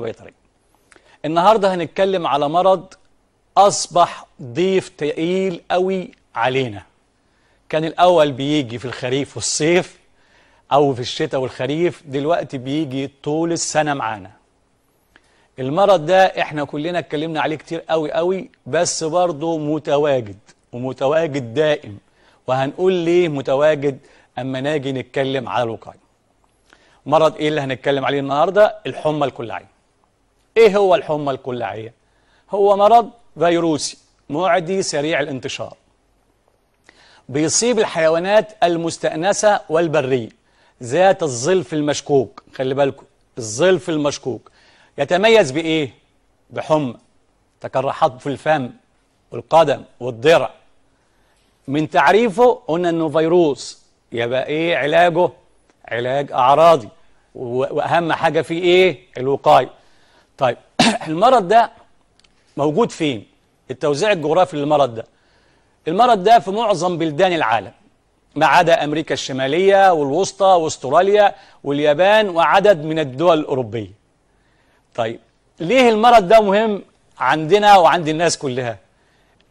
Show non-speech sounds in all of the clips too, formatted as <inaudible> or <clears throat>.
الريسبيراتوري النهارده هنتكلم على مرض اصبح ضيف تقيل قوي علينا كان الاول بيجي في الخريف والصيف او في الشتاء والخريف دلوقتي بيجي طول السنه معانا المرض ده احنا كلنا اتكلمنا عليه كتير قوي قوي بس برضه متواجد ومتواجد دائم وهنقول ليه متواجد اما ناجي نتكلم على الوقايه مرض ايه اللي هنتكلم عليه النهارده الحمى الكلعيه إيه هو الحمى الكلاعية؟ هو مرض فيروسي معدي سريع الانتشار بيصيب الحيوانات المستأنسة والبرية ذات الظلف المشكوك خلي بالكم الظلف المشكوك يتميز بإيه؟ بحمى تكرحات في الفم والقدم والضرع من تعريفه قلنا انه فيروس يبقى ايه علاجه علاج اعراضي واهم حاجه فيه ايه الوقايه طيب <clears throat> المرض ده موجود فين التوزيع الجغرافي للمرض ده المرض ده في معظم بلدان العالم ما عدا أمريكا الشمالية والوسطى واستراليا واليابان وعدد من الدول الأوروبية طيب ليه المرض ده مهم عندنا وعند الناس كلها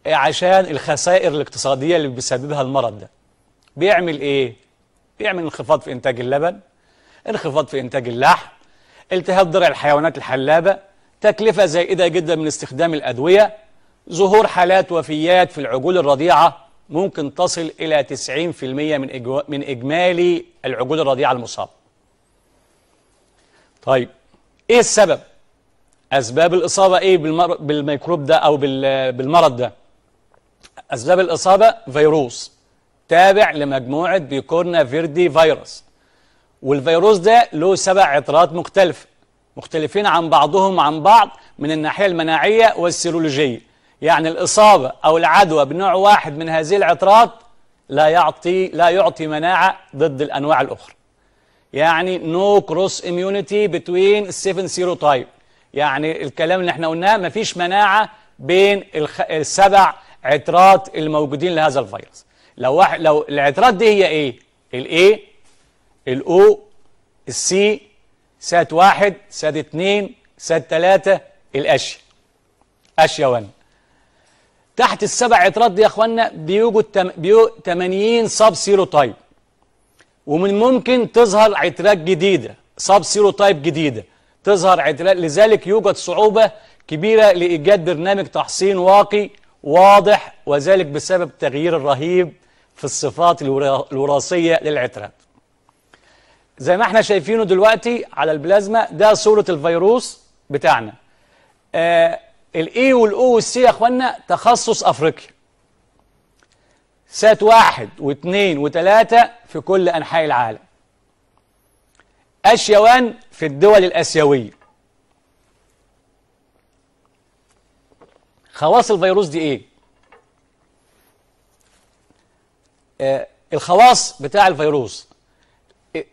عشان الخسائر الاقتصادية اللي بيسببها المرض ده بيعمل ايه بيعمل انخفاض في انتاج اللبن انخفاض في انتاج اللحم التهاب درع الحيوانات الحلابة تكلفة زائدة جدا من استخدام الأدوية ظهور حالات وفيات في العجول الرضيعة ممكن تصل إلى 90% من إجو... من إجمالي العجول الرضيعة المصابة. طيب إيه السبب؟ أسباب الإصابة إيه بالمر... بالميكروب ده أو بال... بالمرض ده؟ أسباب الإصابة فيروس تابع لمجموعة بيكورنا فيردي فيروس والفيروس ده له سبع عطرات مختلفة مختلفين عن بعضهم عن بعض من الناحية المناعية والسيرولوجية يعني الإصابة أو العدوى بنوع واحد من هذه العطرات لا يعطي لا يعطي مناعة ضد الأنواع الأخرى يعني نو كروس اميونيتي بتوين السيفن تايب يعني الكلام اللي احنا قلناه مفيش مناعة بين الخ... السبع عطرات الموجودين لهذا الفيروس لو واحد لو العطرات دي هي ايه؟ الايه الاو السي سات واحد سات اتنين سات تلاتة الاشيا اشيا 1 تحت السبع عطرات دي يا اخوانا بيوجد تم بيو 80 صاب سيرو تايب ومن ممكن تظهر عترات جديده صاب سيرو تايب جديده تظهر عترات لذلك يوجد صعوبه كبيره لايجاد برنامج تحصين واقي واضح وذلك بسبب التغيير الرهيب في الصفات الوراثيه للعترات زي ما احنا شايفينه دلوقتي على البلازما ده صورة الفيروس بتاعنا آه الاي والاو والسي يا اخوانا تخصص افريقيا سات واحد واثنين وثلاثة في كل انحاء العالم اشيوان في الدول الاسيوية خواص الفيروس دي ايه آه الخواص بتاع الفيروس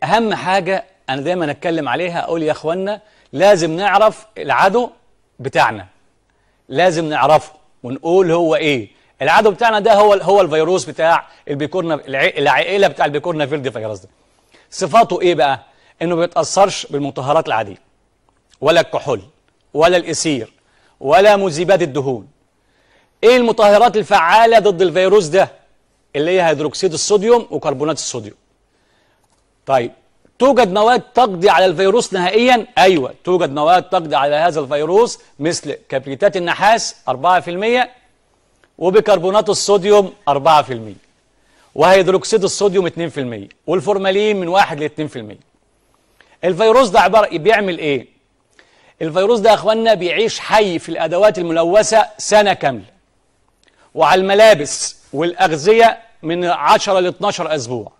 اهم حاجه انا دايما اتكلم عليها اقول يا اخوانا لازم نعرف العدو بتاعنا لازم نعرفه ونقول هو ايه العدو بتاعنا ده هو هو الفيروس بتاع البيكورنا العائله بتاع البيكورنا فيردي فيروس ده صفاته ايه بقى انه ما بيتاثرش بالمطهرات العاديه ولا الكحول ولا الاسير ولا مذيبات الدهون ايه المطهرات الفعاله ضد الفيروس ده اللي هي هيدروكسيد الصوديوم وكربونات الصوديوم طيب توجد مواد تقضي على الفيروس نهائيا أيوة توجد مواد تقضي على هذا الفيروس مثل كبريتات النحاس 4% وبيكربونات الصوديوم 4% وهيدروكسيد الصوديوم 2% والفورمالين من 1 ل 2% الفيروس ده عبارة بيعمل إيه؟ الفيروس ده يا أخوانا بيعيش حي في الأدوات الملوثة سنة كاملة وعلى الملابس والأغذية من 10 ل 12 أسبوع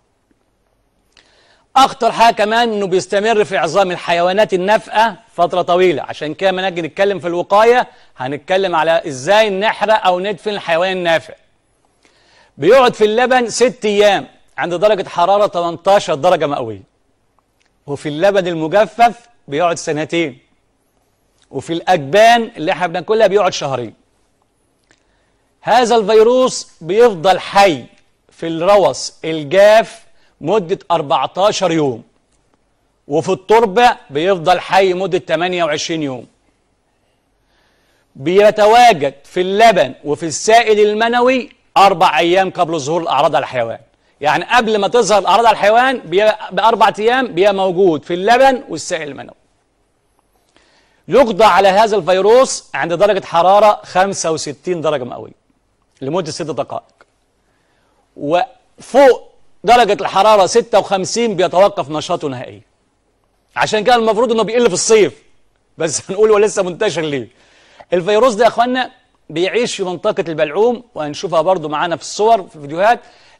اخطر حاجه كمان انه بيستمر في عظام الحيوانات النافئه فتره طويله عشان كده ما نجي نتكلم في الوقايه هنتكلم على ازاي نحرق او ندفن الحيوان النافئ بيقعد في اللبن ست ايام عند درجه حراره 18 درجه مئويه وفي اللبن المجفف بيقعد سنتين وفي الاجبان اللي احنا بناكلها بيقعد شهرين هذا الفيروس بيفضل حي في الروث الجاف مدة 14 يوم وفي التربة بيفضل حي مدة 28 يوم بيتواجد في اللبن وفي السائل المنوي أربع أيام قبل ظهور الأعراض على الحيوان يعني قبل ما تظهر الأعراض على الحيوان بأربع أيام بيبقى موجود في اللبن والسائل المنوي يقضى على هذا الفيروس عند درجة حرارة 65 درجة مئوية لمدة 6 دقائق وفوق درجة الحرارة 56 بيتوقف نشاطه نهائيا عشان كده المفروض انه بيقل في الصيف بس <laughs> هنقول هو لسه منتشر ليه الفيروس ده يا اخوانا بيعيش في منطقة البلعوم وهنشوفها برضو معانا في الصور في الفيديوهات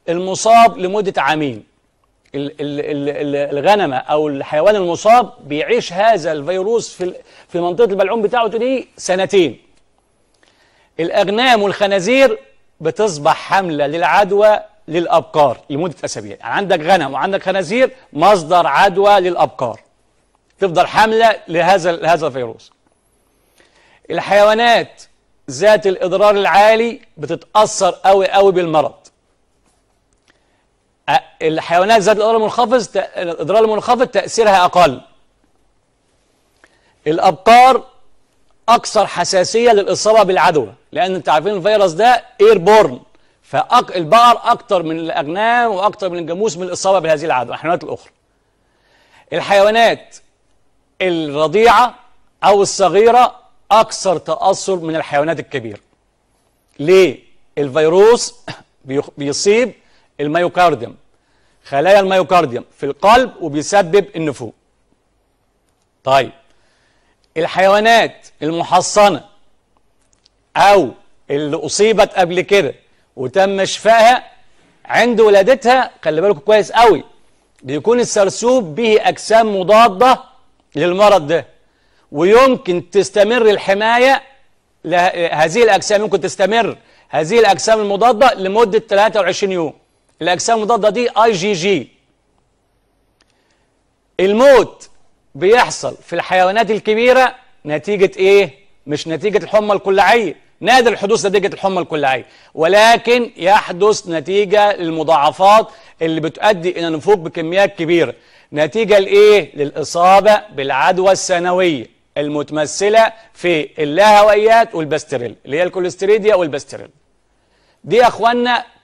المصاب لمدة عامين الغنمة أو الحيوان المصاب بيعيش هذا الفيروس في في منطقة البلعوم بتاعته دي سنتين الأغنام والخنازير بتصبح حملة للعدوى للأبقار لمدة أسابيع يعني عندك غنم وعندك خنازير مصدر عدوى للأبقار تفضل حاملة لهذا لهذا الفيروس الحيوانات ذات الإضرار العالي بتتأثر قوي قوي بالمرض الحيوانات ذات الإضرار المنخفض الإضرار المنخفض تأثيرها أقل الأبقار أكثر حساسية للإصابة بالعدوى لأن أنت عارفين الفيروس ده إير بورن فالبقر أكتر من الأغنام وأكتر من الجاموس من الإصابة بهذه العدوى الحيوانات الأخرى الحيوانات الرضيعة أو الصغيرة أكثر تأثر من الحيوانات الكبيرة ليه؟ الفيروس <coughs> بيصيب الميوكارديوم خلايا الميوكارديوم في القلب وبيسبب النفوق طيب الحيوانات المحصنة أو اللي أصيبت قبل كده وتم شفائها عند ولادتها خلي بالكم كويس قوي بيكون السرسوب به أجسام مضادة للمرض ده ويمكن تستمر الحماية هذه الأجسام يمكن تستمر هذه الأجسام المضادة لمدة 23 يوم الأجسام المضادة دي اي جي جي الموت بيحصل في الحيوانات الكبيرة نتيجة إيه؟ مش نتيجة الحمى الكلعية نادر الحدوث نتيجة الحمى الكلاعية ولكن يحدث نتيجة للمضاعفات اللي بتؤدي إلى نفوق بكميات كبيرة نتيجة لإيه؟ للإصابة بالعدوى السنوية المتمثلة في اللاهوائيات والباستريل اللي هي الكوليستريديا والباستريل دي يا اخوانا